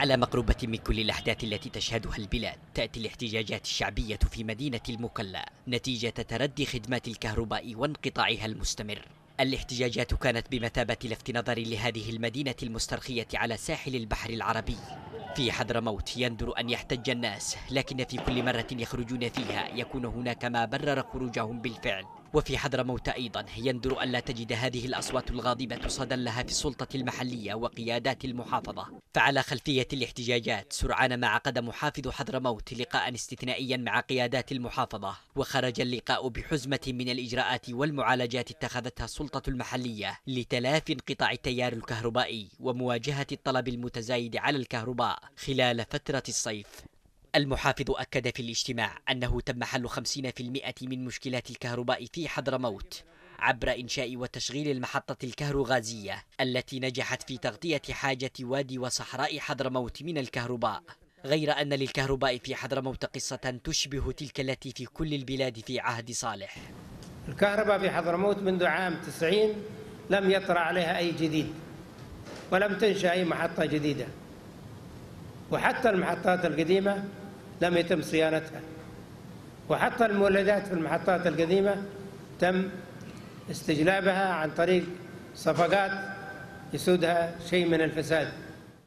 على مقربة من كل الأحداث التي تشهدها البلاد تأتي الاحتجاجات الشعبية في مدينة المكلا نتيجة تردي خدمات الكهرباء وانقطاعها المستمر الاحتجاجات كانت بمثابة لفت نظر لهذه المدينة المسترخية على ساحل البحر العربي في حضرموت يندر أن يحتج الناس لكن في كل مرة يخرجون فيها يكون هناك ما برر خروجهم بالفعل وفي حضرموت أيضا يندر أن لا تجد هذه الأصوات الغاضبة صدى لها في السلطة المحلية وقيادات المحافظة فعلى خلفية الاحتجاجات سرعان ما عقد محافظ حضرموت لقاء استثنائيا مع قيادات المحافظة وخرج اللقاء بحزمة من الإجراءات والمعالجات اتخذتها السلطة المحلية لتلافي انقطاع التيار الكهربائي ومواجهة الطلب المتزايد على الكهرباء خلال فترة الصيف المحافظ أكد في الاجتماع أنه تم حل 50% من مشكلات الكهرباء في حضرموت عبر إنشاء وتشغيل المحطة الكهروغازية التي نجحت في تغطية حاجة وادي وصحراء حضرموت من الكهرباء غير أن للكهرباء في حضرموت قصة تشبه تلك التي في كل البلاد في عهد صالح الكهرباء في حضرموت منذ عام 90 لم يطرأ عليها أي جديد ولم تنشأ أي محطة جديدة وحتى المحطات القديمة لم يتم صيانتها وحتى المولدات في المحطات القديمة تم استجلابها عن طريق صفقات يسودها شيء من الفساد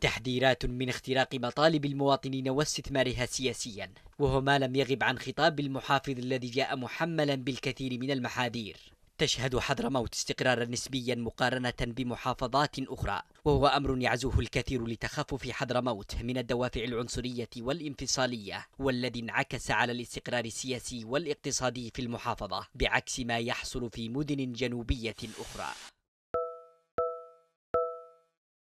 تحذيرات من اختراق مطالب المواطنين واستثمارها سياسيا وهو ما لم يغب عن خطاب المحافظ الذي جاء محملا بالكثير من المحاذير تشهد حضرموت استقرارا نسبيا مقارنة بمحافظات أخرى وهو أمر يعزوه الكثير لتخفف حضرموت من الدوافع العنصرية والانفصالية والذي انعكس على الاستقرار السياسي والاقتصادي في المحافظة بعكس ما يحصل في مدن جنوبية أخرى